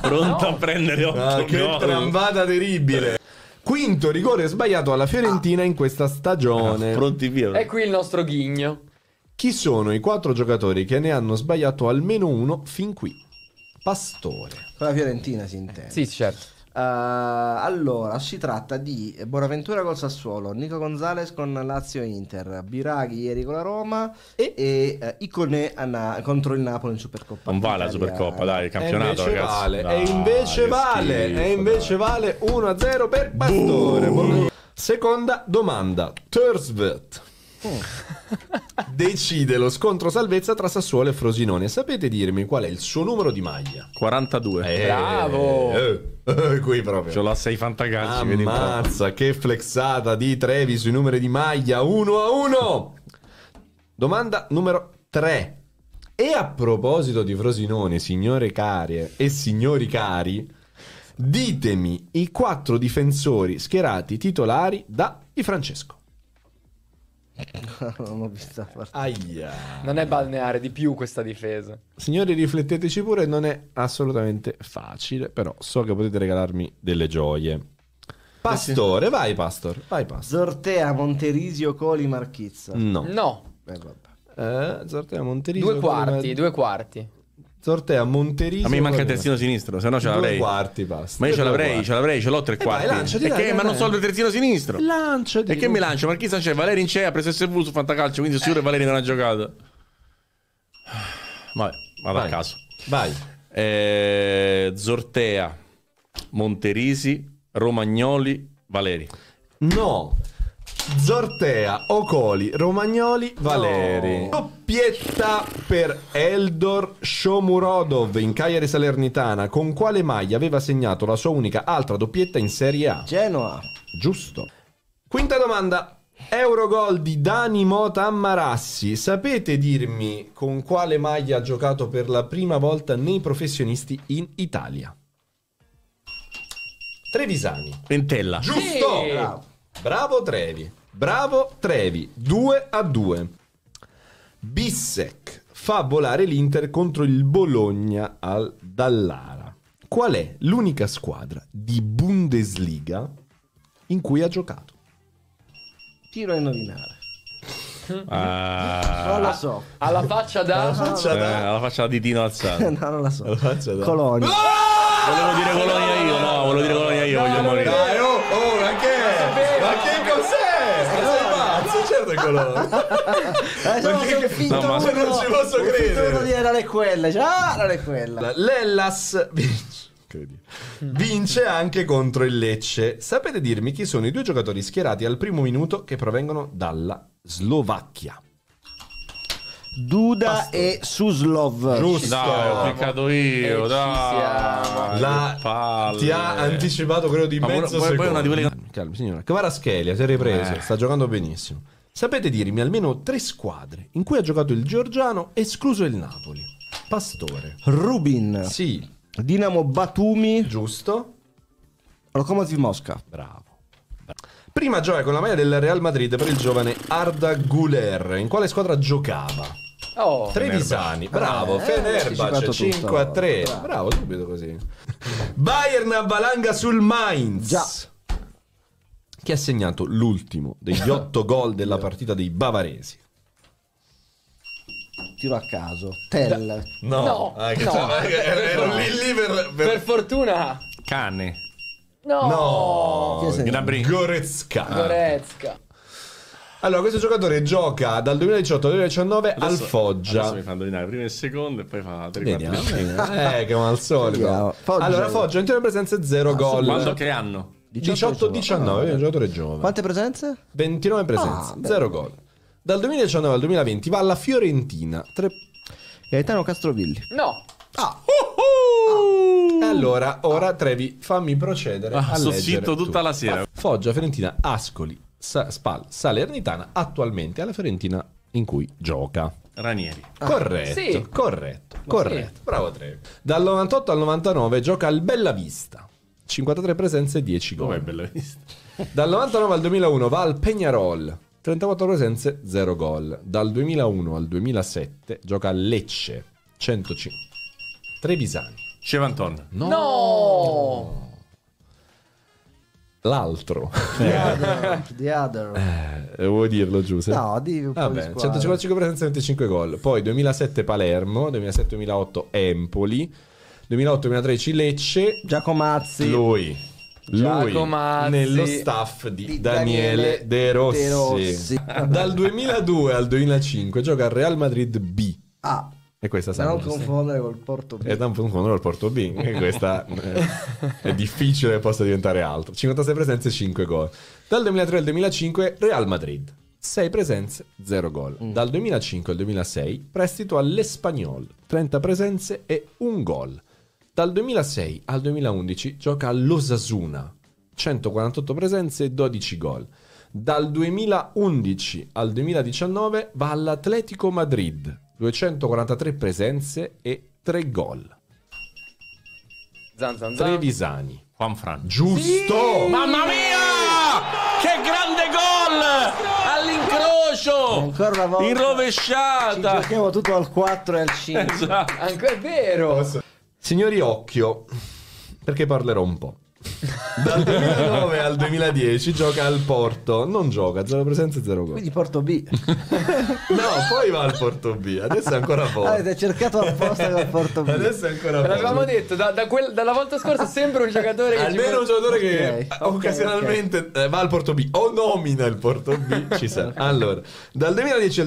Pronto no. a prendere 8 ah, Che trambata terribile. Quinto rigore sbagliato alla Fiorentina in questa stagione. Ah, pronti via. E qui il nostro ghigno. Chi sono i quattro giocatori che ne hanno sbagliato almeno uno fin qui? Pastore. La Fiorentina si intende. Sì, certo. Eh, allora, si tratta di Bonaventura col Sassuolo, Nico Gonzalez con Lazio Inter, Biraghi ieri con la Roma e, e uh, eh, Icone Na- contro il Napoli in Supercoppa. Non vale la Supercoppa, dai, il campionato, ragazzi. Vale, dai, e invece vale, schifo, e invece dai. vale 1-0 per Pastore. Boom. Seconda domanda, Terzvet. Decide lo scontro salvezza tra Sassuolo e Frosinone. Sapete dirmi qual è il suo numero di maglia? 42. Eh, Bravo! Eh, eh, qui proprio. Ce l'ha sei 6 Mazza, che flexata di Trevi sui numeri di maglia. 1 a 1. Domanda numero 3. E a proposito di Frosinone, signore carie e signori cari, ditemi i quattro difensori schierati titolari da Di Francesco. non ho visto la partita. Aia. Non è balneare di più questa difesa. Signori, rifletteteci pure, non è assolutamente facile, però so che potete regalarmi delle gioie. Pastore, sì. vai Pastor, vai Pastor. Zortea, Monterisio, Coli, Marchizza. No. No. Eh, eh Zortea, Monterisio. Due quarti, Coli, due quarti. Sortea Monterisio. A me manca il terzino sinistro, se no ce l'avrei. Due quarti basta. Ma io ce l'avrei, ce l'avrei, ce l'ho tre eh quarti. Vai, lanciati, dai, dai, ma non so il terzino sinistro. Lanciati. E che mi lancio? Ma chi sa c'è? Valeri in CEA ha preso SV su Fantacalcio, quindi sicuro eh. Valeri non ha giocato. Ma vado Vai. a caso. Vai. Eh, Zortea, Monterisi, Romagnoli, Valeri. No. Zortea, Ocoli, Romagnoli, Valeri. Doppietta per Eldor Shomurodov in Cagliari Salernitana, con quale maglia aveva segnato la sua unica altra doppietta in Serie A? Genoa. Giusto. Quinta domanda. Eurogol di Dani Mota Ammarassi. Sapete dirmi con quale maglia ha giocato per la prima volta nei professionisti in Italia? Trevisani. Pentella. Giusto! Bravo. Bravo Trevi. Bravo Trevi, 2 a 2. Bissec fa volare l'Inter contro il Bologna al Dallara. Qual è l'unica squadra di Bundesliga in cui ha giocato? Tiro a indovinare. Ah. Non la so. Alla faccia da... Alla faccia, da... Eh, alla faccia di Dino Alzano. no, non la so. Alla faccia da... Colonia. Ah! Volevo dire Colonia io, no, volevo dire Colonia io, no, voglio morire. Dai, oh, oh. Eh, certo. certo è quello. Eh, che non ci posso credere. Uno di era non è quella. L'Ellas vince. Vince anche contro il Lecce. Sapete dirmi chi sono i due giocatori schierati al primo minuto che provengono dalla Slovacchia? Duda Pasto. e Suslov. Giusto, dai, ho cliccato eh, io. Dai, La... ti ha anticipato credo, di Ma mezzo poi, poi una di quelle... Calma, signora. Cavaraschelia si è ripreso, eh. sta giocando benissimo. Sapete dirmi almeno tre squadre in cui ha giocato il Giorgiano, escluso il Napoli? Pastore. Rubin. Sì. Dinamo Batumi. Giusto. Lokomotiv Mosca. Bravo. Prima gioia con la maglia del Real Madrid per il giovane Arda Guler. In quale squadra giocava? Oh, Trevisani, bravo. Eh, Fenerbahce 5 a 3. Bravo. bravo, subito così. Bayern avvalanga sul Mainz. Già. Che ha segnato l'ultimo degli otto gol della partita dei bavaresi. Tiro a caso. Tell. Da. No, no, ah, no. Cioè, ero lì lì per, per... per fortuna. Cane. No, no. Gnabry. Goretzka. Goretzka. Allora, questo giocatore gioca dal 2018 al 2019 adesso, al Foggia. Adesso mi fa indovinare prima e secondo e poi fa 3 Vediamo. 4 Eh, che eh, come al solito. Foggia. Allora, Foggia, in teoria presenze 0 ah, gol. Quando che anno? 18-19, ah, è un giocatore giovane. Quante presenze? 29 ah, presenze, 0 ah, gol. Dal 2019 al 2020 va alla Fiorentina. Tre... Gaetano Castrovilli. No. Ah. Uh-huh. ah. Allora, ora Trevi, fammi procedere. Ah, a leggere tutta la sera. Ah, Foggia, Fiorentina, Ascoli, Spal Salernitana attualmente alla Fiorentina in cui gioca. Ranieri. Ah, corretto, sì. corretto, corretto. Bravo Trevi. Dal 98 al 99 gioca al Bella Vista. 53 presenze e 10 gol. Come Vista? Dal 99 al 2001 va al Peñarol. 34 presenze, 0 gol. Dal 2001 al 2007 gioca al Lecce. 105. Trevisani. Cevanton. No! no! L'altro. The other. The other. Eh, vuoi dirlo Giuseppe? No, di un Vabbè, 155 presenze, 25 gol. Poi 2007 Palermo, 2007-2008 Empoli, 2008-2013 Lecce. Giacomazzi. Lui. Lui nello staff di, di Daniele, Daniele, De Rossi. De Rossi. Dal 2002 al 2005 gioca al Real Madrid B. Ah. E questa da eh, non confondere col Porto B. E da non confondere col Porto B. E questa eh, è difficile che possa diventare altro. 56 presenze, 5 gol. Dal 2003 al 2005 Real Madrid. 6 presenze, 0 gol. Mm. Dal 2005 al 2006 prestito all'Espagnol. 30 presenze e 1 gol. Dal 2006 al 2011 gioca all'Osasuna. 148 presenze e 12 gol. Dal 2011 al 2019 va all'Atletico Madrid, 243 presenze e 3 gol. Zan, zan, zan. Trevisani. Juanfran. Giusto! Sì! Mamma mia! Che grande gol! All'incrocio! Ancora una volta. In rovesciata. Ci giochiamo tutto al 4 e al 5. Esatto. Ancora è vero. Signori occhio, perché parlerò un po'. Dal 2009 al 2010 gioca al Porto, non gioca, zero presenze e zero gol. Quindi Porto B. No, poi va al Porto B, adesso è ancora fuori. Ah, avete cercato apposta col Porto B. Adesso è ancora L'avevamo detto, da- da quel- dalla volta scorsa sembra un giocatore che ci Almeno un giocatore che Ok, occasionalmente eh, va al Porto B o nomina il Porto B, ci sarà. Allora, dal 2010 al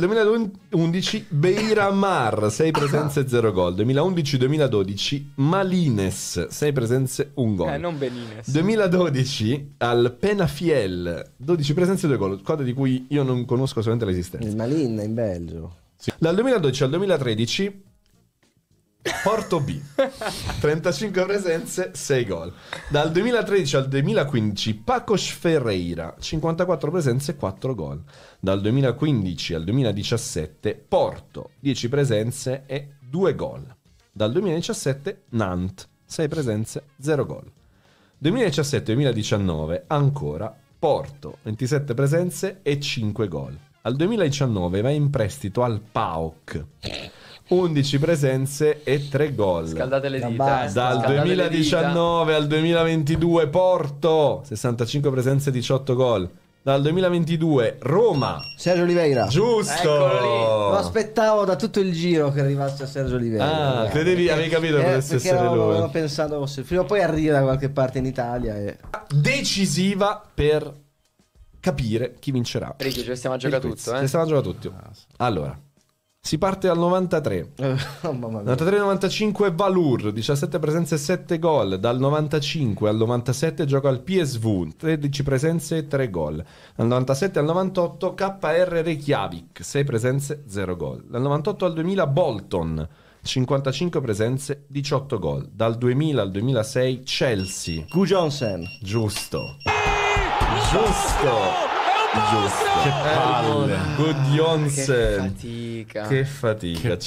2011 Beiramar, 6 presenze e 0 gol. 2011-2012 Malines, 6 presenze e 1 gol. Eh, non 2012 al Penafiel, 12 presenze e 2 gol, squadra di cui io non conosco assolutamente l'esistenza. Il Malin in Belgio. Sì. Dal 2012 al 2013 Porto B, 35 presenze, 6 gol. Dal 2013 al 2015 Pacos Ferreira, 54 presenze, 4 gol. Dal 2015 al 2017 Porto, 10 presenze e 2 gol. Dal 2017 Nant, 6 presenze, 0 gol. 2017-2019 ancora Porto, 27 presenze e 5 gol. Al 2019 va in prestito al PAOC. 11 presenze e 3 gol. Scaldate le dita. Eh. Dal Scaldate 2019 dita. al 2022 Porto, 65 presenze e 18 gol. Dal 2022 Roma. Sergio Oliveira. Giusto. Lo aspettavo da tutto il giro che arrivasse a Sergio Oliveira. Ah, credevi, avevi capito che potesse eh, essere lui ero, avevo pensato fosse prima o poi arriva da qualche parte in Italia e... decisiva per capire chi vincerà. Ricky, ci stiamo a giocare tutto, eh. Ce stiamo a giocare tutti. Allora, si parte al 93. Eh, 93-95 Valur, 17 presenze e 7 gol. Dal 95 al 97 gioca al PSV, 13 presenze e 3 gol. Dal 97 al 98 KR Reykjavik, 6 presenze, 0 gol. Dal 98 al 2000 Bolton, 55 presenze, 18 gol. Dal 2000 al 2006 Chelsea. Gu Johnson. Giusto. Giusto. Giusto. Che palle. Good Jonsen. Che fatica. Che fatica. Che